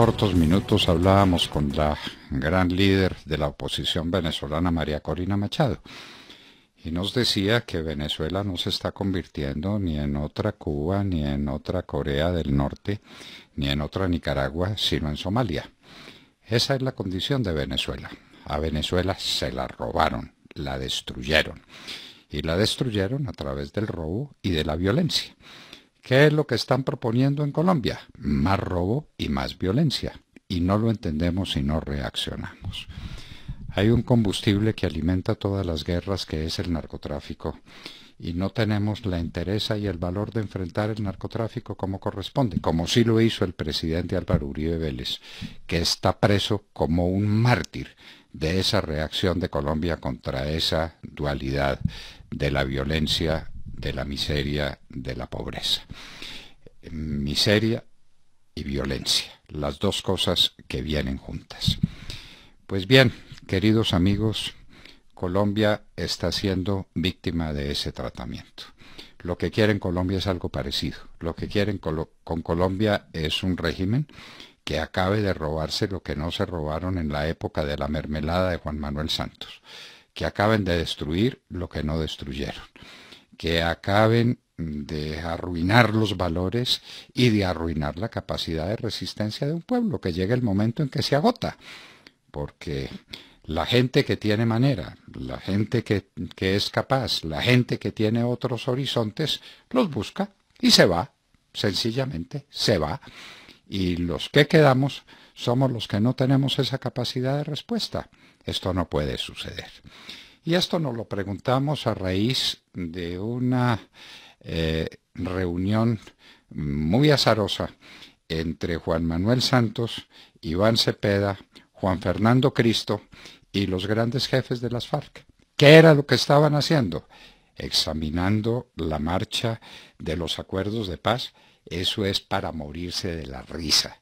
cortos minutos hablábamos con la gran líder de la oposición venezolana, María Corina Machado, y nos decía que Venezuela no se está convirtiendo ni en otra Cuba, ni en otra Corea del Norte, ni en otra Nicaragua, sino en Somalia. Esa es la condición de Venezuela. A Venezuela se la robaron, la destruyeron. Y la destruyeron a través del robo y de la violencia. ¿Qué es lo que están proponiendo en Colombia? Más robo y más violencia. Y no lo entendemos si no reaccionamos. Hay un combustible que alimenta todas las guerras que es el narcotráfico y no tenemos la entereza y el valor de enfrentar el narcotráfico como corresponde, como sí lo hizo el presidente Álvaro Uribe Vélez, que está preso como un mártir de esa reacción de Colombia contra esa dualidad de la violencia de la miseria, de la pobreza. Miseria y violencia, las dos cosas que vienen juntas. Pues bien, queridos amigos, Colombia está siendo víctima de ese tratamiento. Lo que quiere en Colombia es algo parecido. Lo que quieren con Colombia es un régimen que acabe de robarse lo que no se robaron en la época de la mermelada de Juan Manuel Santos, que acaben de destruir lo que no destruyeron que acaben de arruinar los valores y de arruinar la capacidad de resistencia de un pueblo, que llegue el momento en que se agota, porque la gente que tiene manera, la gente que, que es capaz, la gente que tiene otros horizontes, los busca y se va, sencillamente se va, y los que quedamos somos los que no tenemos esa capacidad de respuesta. Esto no puede suceder. Y esto nos lo preguntamos a raíz de una eh, reunión muy azarosa entre Juan Manuel Santos, Iván Cepeda, Juan Fernando Cristo y los grandes jefes de las FARC. ¿Qué era lo que estaban haciendo? Examinando la marcha de los acuerdos de paz. Eso es para morirse de la risa.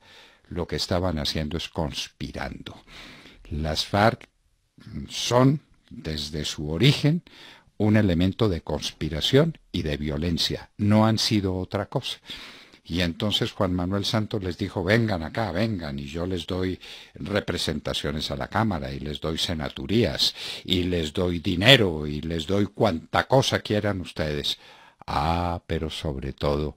Lo que estaban haciendo es conspirando. Las FARC son desde su origen un elemento de conspiración y de violencia. No han sido otra cosa. Y entonces Juan Manuel Santos les dijo, vengan acá, vengan, y yo les doy representaciones a la Cámara, y les doy senaturías, y les doy dinero, y les doy cuanta cosa quieran ustedes. Ah, pero sobre todo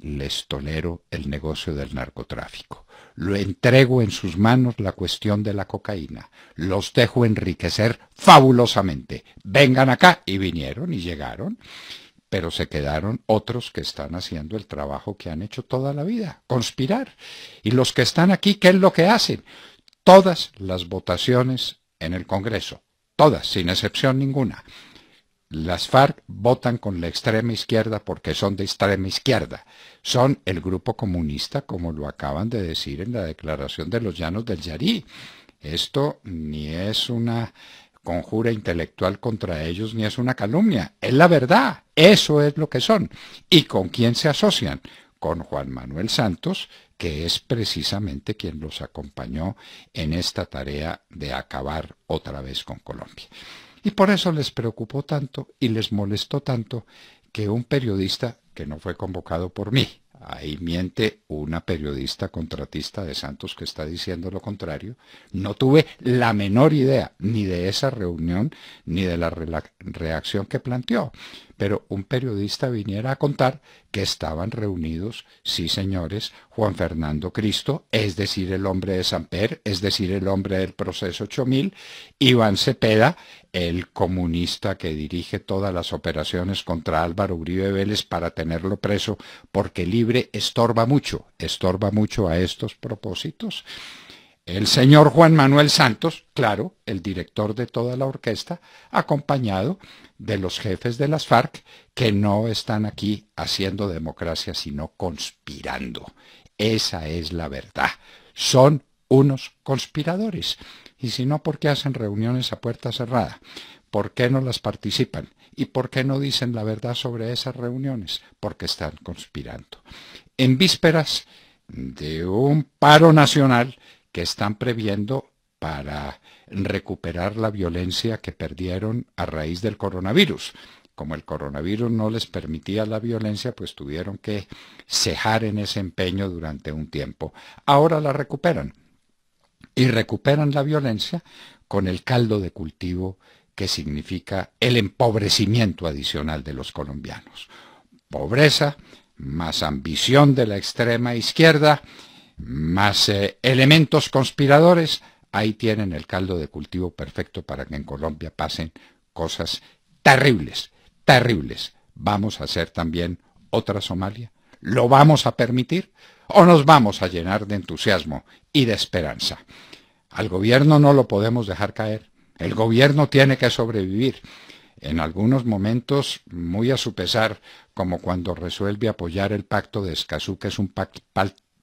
les tolero el negocio del narcotráfico lo entrego en sus manos la cuestión de la cocaína. Los dejo enriquecer fabulosamente. Vengan acá y vinieron y llegaron, pero se quedaron otros que están haciendo el trabajo que han hecho toda la vida, conspirar. Y los que están aquí, ¿qué es lo que hacen? Todas las votaciones en el Congreso, todas, sin excepción ninguna las FARC votan con la extrema izquierda porque son de extrema izquierda. Son el grupo comunista, como lo acaban de decir en la declaración de los llanos del Yarí. Esto ni es una conjura intelectual contra ellos ni es una calumnia. Es la verdad. Eso es lo que son. ¿Y con quién se asocian? Con Juan Manuel Santos, que es precisamente quien los acompañó en esta tarea de acabar otra vez con Colombia. Y por eso les preocupó tanto y les molestó tanto que un periodista, que no fue convocado por mí, ahí miente una periodista contratista de Santos que está diciendo lo contrario, no tuve la menor idea ni de esa reunión ni de la reacción que planteó, pero un periodista viniera a contar que estaban reunidos, sí señores, Juan Fernando Cristo, es decir, el hombre de per es decir, el hombre del proceso 8000, Iván Cepeda, el comunista que dirige todas las operaciones contra Álvaro Uribe Vélez para tenerlo preso, porque libre estorba mucho, estorba mucho a estos propósitos. El señor Juan Manuel Santos, claro, el director de toda la orquesta, acompañado de los jefes de las FARC, que no están aquí haciendo democracia, sino conspirando. Esa es la verdad. Son unos conspiradores. Y si no, ¿por qué hacen reuniones a puerta cerrada? ¿Por qué no las participan? ¿Y por qué no dicen la verdad sobre esas reuniones? Porque están conspirando. En vísperas de un paro nacional que están previendo para recuperar la violencia que perdieron a raíz del coronavirus como el coronavirus no les permitía la violencia, pues tuvieron que cejar en ese empeño durante un tiempo. Ahora la recuperan y recuperan la violencia con el caldo de cultivo que significa el empobrecimiento adicional de los colombianos. Pobreza, más ambición de la extrema izquierda, más eh, elementos conspiradores, ahí tienen el caldo de cultivo perfecto para que en Colombia pasen cosas terribles, terribles. ¿Vamos a hacer también otra Somalia? ¿Lo vamos a permitir? o nos vamos a llenar de entusiasmo y de esperanza. Al gobierno no lo podemos dejar caer. El gobierno tiene que sobrevivir. En algunos momentos, muy a su pesar, como cuando resuelve apoyar el pacto de Escazú, que es un pacto,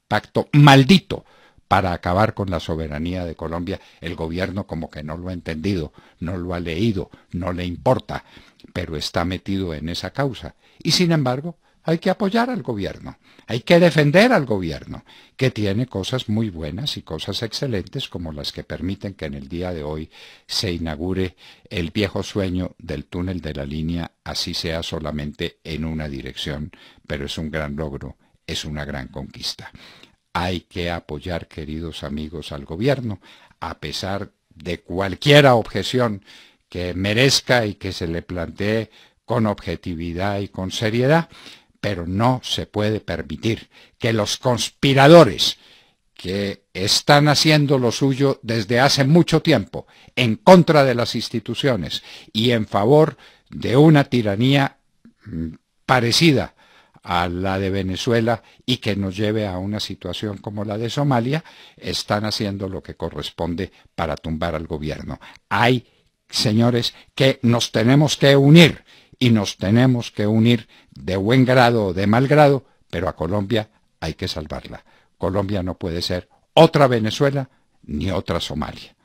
pacto maldito para acabar con la soberanía de Colombia, el gobierno como que no lo ha entendido, no lo ha leído, no le importa, pero está metido en esa causa. Y sin embargo, hay que apoyar al gobierno, hay que defender al gobierno, que tiene cosas muy buenas y cosas excelentes como las que permiten que en el día de hoy se inaugure el viejo sueño del túnel de la línea, así sea solamente en una dirección, pero es un gran logro, es una gran conquista. Hay que apoyar, queridos amigos, al gobierno, a pesar de cualquiera objeción que merezca y que se le plantee con objetividad y con seriedad, pero no se puede permitir que los conspiradores que están haciendo lo suyo desde hace mucho tiempo en contra de las instituciones y en favor de una tiranía mm, parecida a la de Venezuela y que nos lleve a una situación como la de Somalia, están haciendo lo que corresponde para tumbar al gobierno. Hay, señores, que nos tenemos que unir y nos tenemos que unir de buen grado o de mal grado, pero a Colombia hay que salvarla. Colombia no puede ser otra Venezuela ni otra Somalia.